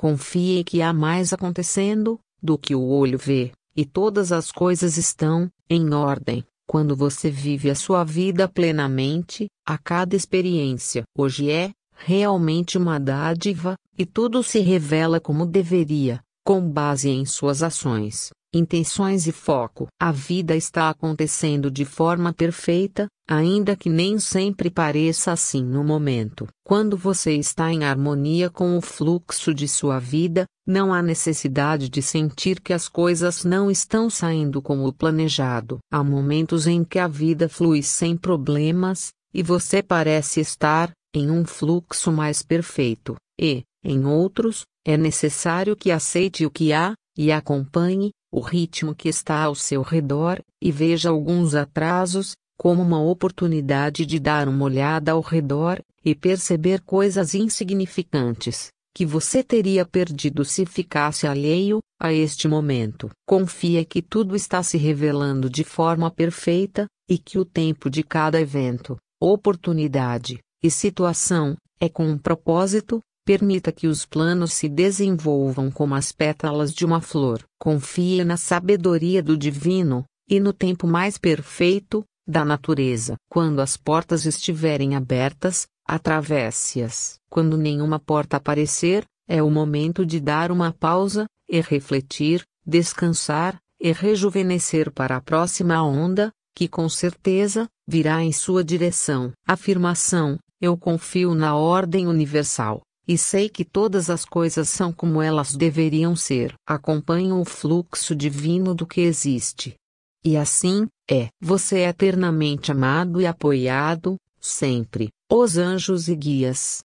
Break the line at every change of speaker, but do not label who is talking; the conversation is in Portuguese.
Confie que há mais acontecendo do que o olho vê, e todas as coisas estão em ordem. Quando você vive a sua vida plenamente, a cada experiência hoje é realmente uma dádiva, e tudo se revela como deveria, com base em suas ações intenções e foco. A vida está acontecendo de forma perfeita, ainda que nem sempre pareça assim no momento. Quando você está em harmonia com o fluxo de sua vida, não há necessidade de sentir que as coisas não estão saindo como planejado. Há momentos em que a vida flui sem problemas, e você parece estar, em um fluxo mais perfeito, e, em outros, é necessário que aceite o que há, e acompanhe, o ritmo que está ao seu redor, e veja alguns atrasos, como uma oportunidade de dar uma olhada ao redor, e perceber coisas insignificantes, que você teria perdido se ficasse alheio a este momento. Confia que tudo está se revelando de forma perfeita, e que o tempo de cada evento, oportunidade e situação é com um propósito, Permita que os planos se desenvolvam como as pétalas de uma flor. Confie na sabedoria do divino, e no tempo mais perfeito, da natureza. Quando as portas estiverem abertas, atravesse-as. Quando nenhuma porta aparecer, é o momento de dar uma pausa, e refletir, descansar, e rejuvenescer para a próxima onda, que com certeza, virá em sua direção. Afirmação: Eu confio na ordem universal e sei que todas as coisas são como elas deveriam ser. Acompanham o fluxo divino do que existe. E assim, é. Você é eternamente amado e apoiado, sempre, os anjos e guias,